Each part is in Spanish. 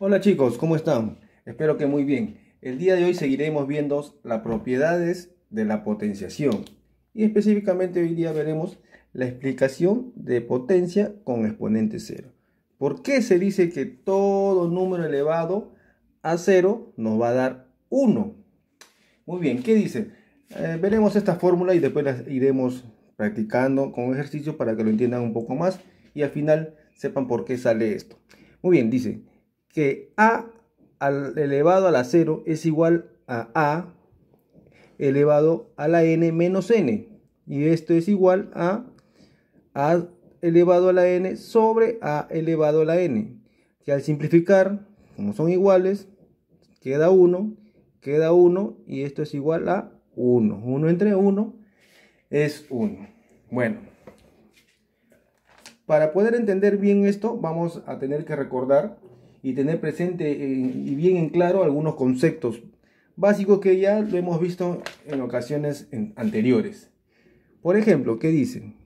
Hola chicos, ¿cómo están? Espero que muy bien. El día de hoy seguiremos viendo las propiedades de la potenciación y específicamente hoy día veremos la explicación de potencia con exponente cero. ¿Por qué se dice que todo número elevado a cero nos va a dar 1? Muy bien, ¿qué dice? Eh, veremos esta fórmula y después la iremos practicando con ejercicio para que lo entiendan un poco más y al final sepan por qué sale esto. Muy bien, dice que A elevado a la 0 es igual a A elevado a la N menos N. Y esto es igual a A elevado a la N sobre A elevado a la N. Que al simplificar, como son iguales, queda 1, queda 1 y esto es igual a 1. 1 entre 1 es 1. Bueno, para poder entender bien esto, vamos a tener que recordar y tener presente eh, y bien en claro algunos conceptos básicos que ya lo hemos visto en ocasiones anteriores. Por ejemplo, ¿qué dicen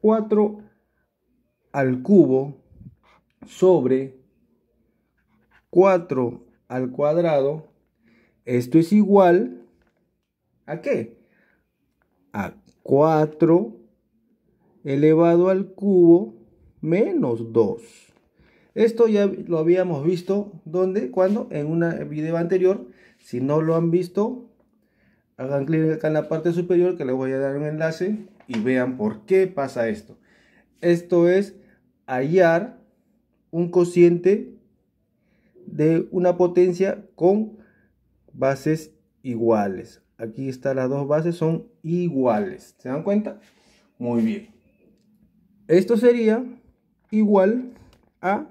4 al cubo sobre 4 al cuadrado. Esto es igual a qué? A 4 elevado al cubo menos 2. Esto ya lo habíamos visto, ¿dónde? cuando En un video anterior. Si no lo han visto, hagan clic acá en la parte superior que les voy a dar un enlace y vean por qué pasa esto. Esto es hallar un cociente de una potencia con bases iguales. Aquí están las dos bases, son iguales. ¿Se dan cuenta? Muy bien. Esto sería igual a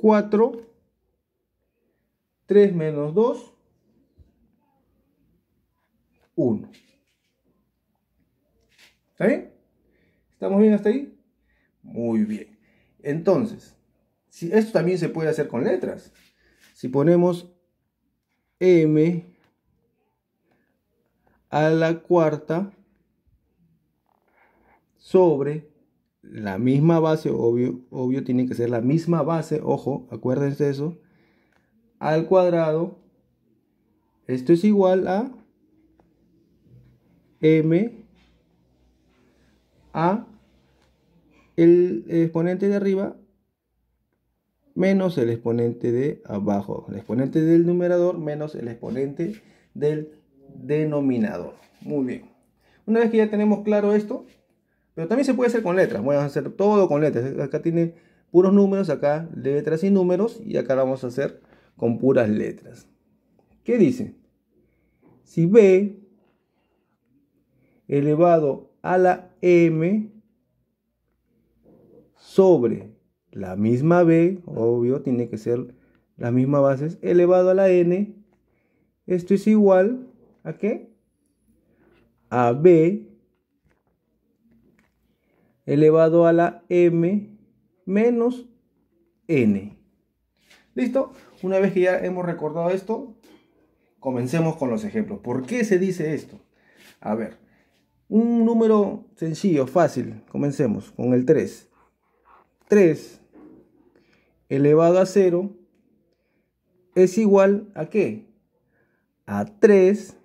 4, 3 menos 2, 1. ¿Está bien? ¿Estamos bien hasta ahí? Muy bien. Entonces, esto también se puede hacer con letras. Si ponemos m a la cuarta sobre la misma base, obvio, obvio tiene que ser la misma base, ojo, acuérdense eso, al cuadrado, esto es igual a m a el exponente de arriba menos el exponente de abajo, el exponente del numerador menos el exponente del denominador. Muy bien. Una vez que ya tenemos claro esto, pero también se puede hacer con letras. Voy a hacer todo con letras. Acá tiene puros números, acá letras y números. Y acá vamos a hacer con puras letras. ¿Qué dice? Si B elevado a la M sobre la misma B, obvio, tiene que ser la misma base, elevado a la N, esto es igual a qué? A B elevado a la m menos n. ¿Listo? Una vez que ya hemos recordado esto, comencemos con los ejemplos. ¿Por qué se dice esto? A ver, un número sencillo, fácil. Comencemos con el 3. 3 elevado a 0 es igual a qué? A 3.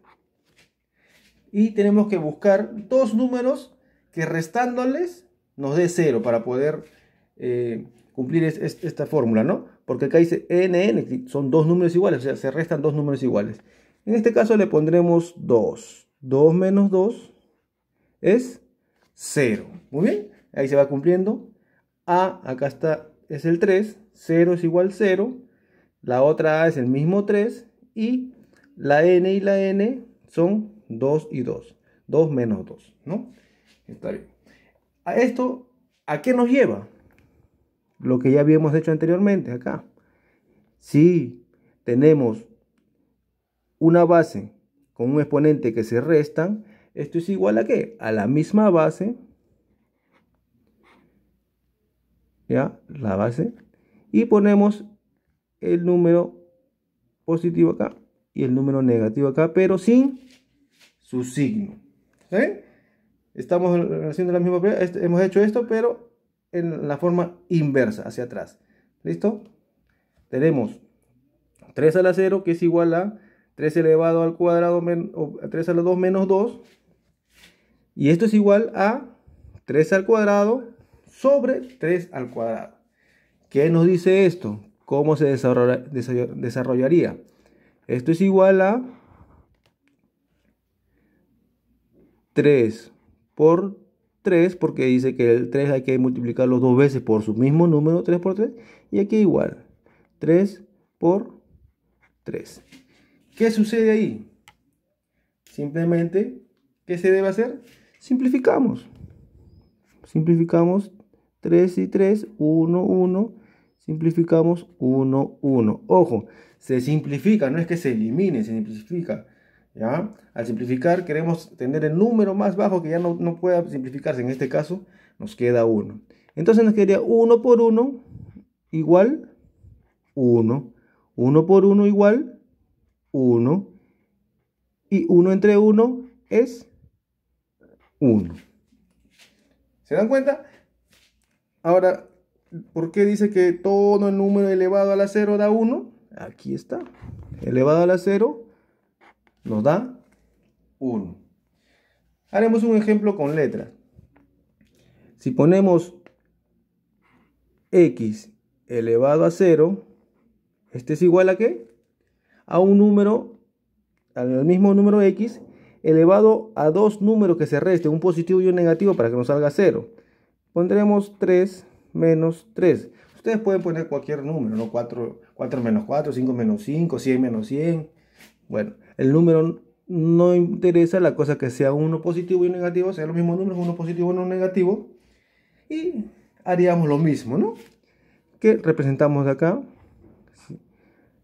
Y tenemos que buscar dos números que restándoles nos dé 0 para poder eh, cumplir esta fórmula, ¿no? Porque acá dice NN, son dos números iguales, o sea, se restan dos números iguales. En este caso le pondremos 2. 2 menos 2 es 0. Muy bien, ahí se va cumpliendo. A, acá está, es el 3. 0 es igual 0. La otra A es el mismo 3. Y la N y la N son 2 y 2. 2 menos 2, ¿no? Está bien. ¿A esto a qué nos lleva? Lo que ya habíamos hecho anteriormente acá. Si tenemos una base con un exponente que se restan, esto es igual a qué? A la misma base. ¿Ya? La base. Y ponemos el número positivo acá y el número negativo acá, pero sin su signo estamos haciendo la misma este, hemos hecho esto, pero en la forma inversa, hacia atrás. ¿Listo? Tenemos 3 a la 0, que es igual a 3 elevado al cuadrado, 3 a la 2 menos 2. Y esto es igual a 3 al cuadrado sobre 3 al cuadrado. ¿Qué nos dice esto? ¿Cómo se desarrollaría? Esto es igual a 3 por 3, porque dice que el 3 hay que multiplicarlo dos veces por su mismo número, 3 por 3, y aquí igual, 3 por 3. ¿Qué sucede ahí? Simplemente, ¿qué se debe hacer? Simplificamos. Simplificamos 3 y 3, 1, 1. Simplificamos 1, 1. Ojo, se simplifica, no es que se elimine, se simplifica. Al simplificar queremos tener el número más bajo que ya no, no pueda simplificarse. En este caso nos queda 1. Entonces nos quedaría 1 por 1 igual 1. 1 por 1 igual 1. Y 1 entre 1 es 1. ¿Se dan cuenta? Ahora, ¿por qué dice que todo el número elevado a la 0 da 1? Aquí está. Elevado a la 0 nos da 1. Haremos un ejemplo con letras. Si ponemos x elevado a 0, este es igual a qué? A un número, al mismo número x, elevado a dos números que se resten, un positivo y un negativo para que nos salga 0. Pondremos 3 menos 3. Ustedes pueden poner cualquier número, ¿no? 4, 4 menos 4, 5 menos 5, 100 menos 100. Bueno, el número no interesa, la cosa que sea uno positivo y uno negativo, sea los mismos números, uno positivo y uno negativo. Y haríamos lo mismo, ¿no? Que representamos acá.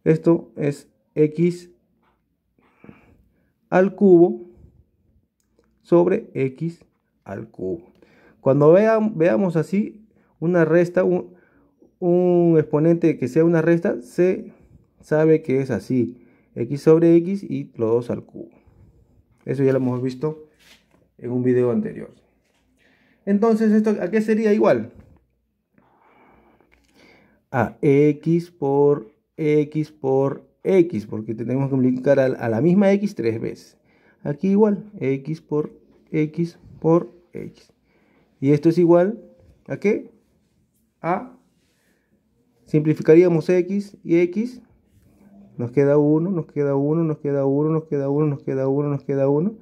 Esto es x al cubo sobre x al cubo. Cuando veamos así una resta, un exponente que sea una resta, se sabe que es así x sobre x y los dos al cubo. Eso ya lo hemos visto en un video anterior. Entonces, ¿esto ¿a qué sería igual? A x por x por x, porque tenemos que multiplicar a, la misma x tres veces. Aquí igual, x por x por x. Y esto es igual a qué? A, simplificaríamos x y x, nos queda 1, nos queda 1, nos queda 1, nos queda 1, nos queda 1, nos queda 1,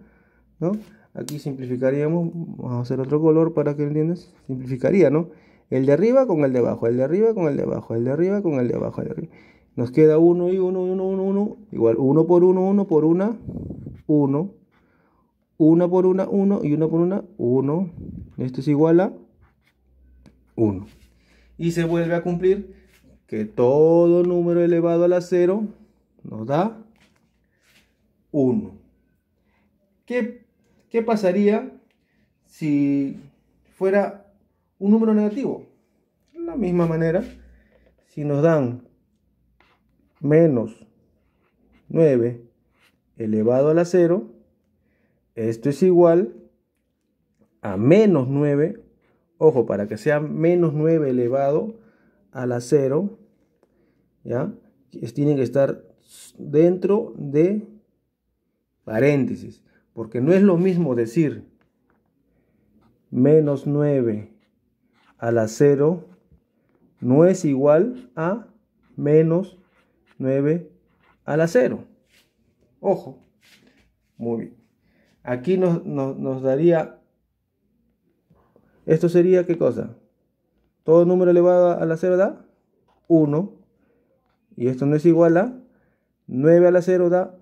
¿no? Aquí simplificaríamos, vamos a hacer otro color para que entiendas. Simplificaría, ¿no? El de arriba con el de abajo, el de arriba con el de abajo, el de arriba con el de abajo, el de arriba. Nos queda 1 y 1, 1, 1, 1. Igual 1 por 1, 1 por 1, 1. 1 por 1, 1 y 1 por 1, 1. Esto es igual a 1. Y se vuelve a cumplir que todo número elevado a la 0 nos da 1. ¿Qué, pasaría si fuera un número negativo? De la misma manera, si nos dan menos 9 elevado a la 0, esto es igual a menos 9, ojo, para que sea menos 9 elevado a la 0, ¿ya? Tienen que estar dentro de paréntesis, porque no es lo mismo decir menos 9 a la 0 no es igual a menos 9 a la 0. Ojo, muy bien. Aquí nos, nos daría, esto sería qué cosa? Todo número elevado a la 0 da 1 y esto no es igual a 9 a la 0 da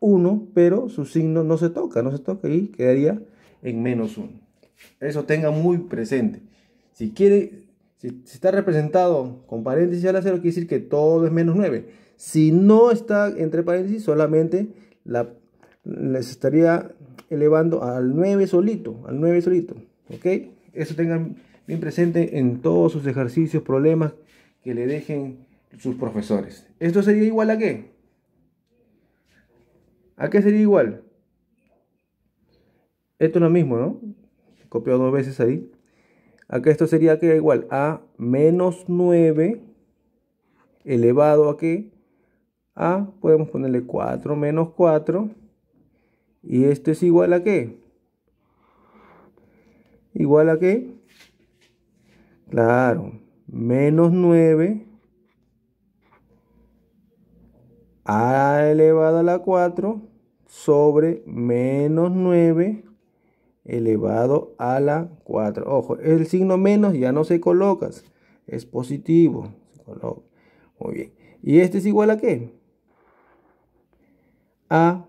1, pero su signo no se toca, no se toca y quedaría en menos 1. Eso tenga muy presente. Si quiere, si, está representado con paréntesis a la 0, quiere decir que todo es menos 9. Si no está entre paréntesis, solamente la, les estaría elevando al 9 solito, al 9 solito. ¿Ok? Eso tengan bien presente en todos sus ejercicios, problemas que le dejen sus profesores. ¿Esto sería igual a qué? ¿A qué sería igual? Esto es lo mismo, ¿no? Copiado dos veces ahí. qué esto sería que igual a menos 9 elevado a qué? A, podemos ponerle 4 menos 4. Y esto es igual a qué? Igual a qué? Claro, menos 9 a elevado a la 4 sobre menos 9 elevado a la 4. Ojo, el signo menos ya no se coloca, es positivo. Muy bien. ¿Y este es igual a qué? A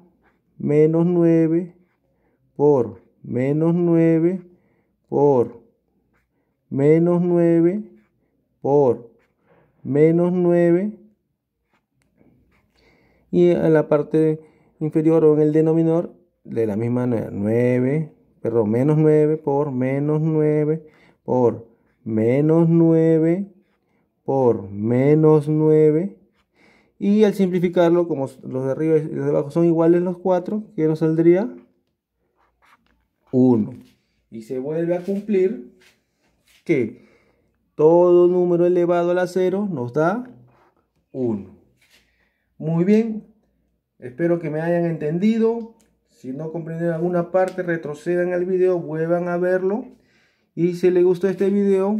menos 9 por menos 9 por menos 9 por menos 9 y en la parte inferior o en el denominador de la misma manera 9, perdón, menos 9 por menos 9 por menos 9 por menos 9 y al simplificarlo como los de arriba y los de abajo son iguales los 4 ¿qué nos saldría 1 y se vuelve a cumplir que todo número elevado a la 0 nos da 1 muy bien, espero que me hayan entendido. Si no comprendieron alguna parte, retrocedan al video, vuelvan a verlo. Y si les gustó este video,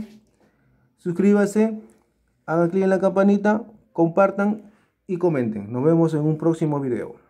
suscríbanse, hagan clic en la campanita, compartan y comenten. Nos vemos en un próximo video.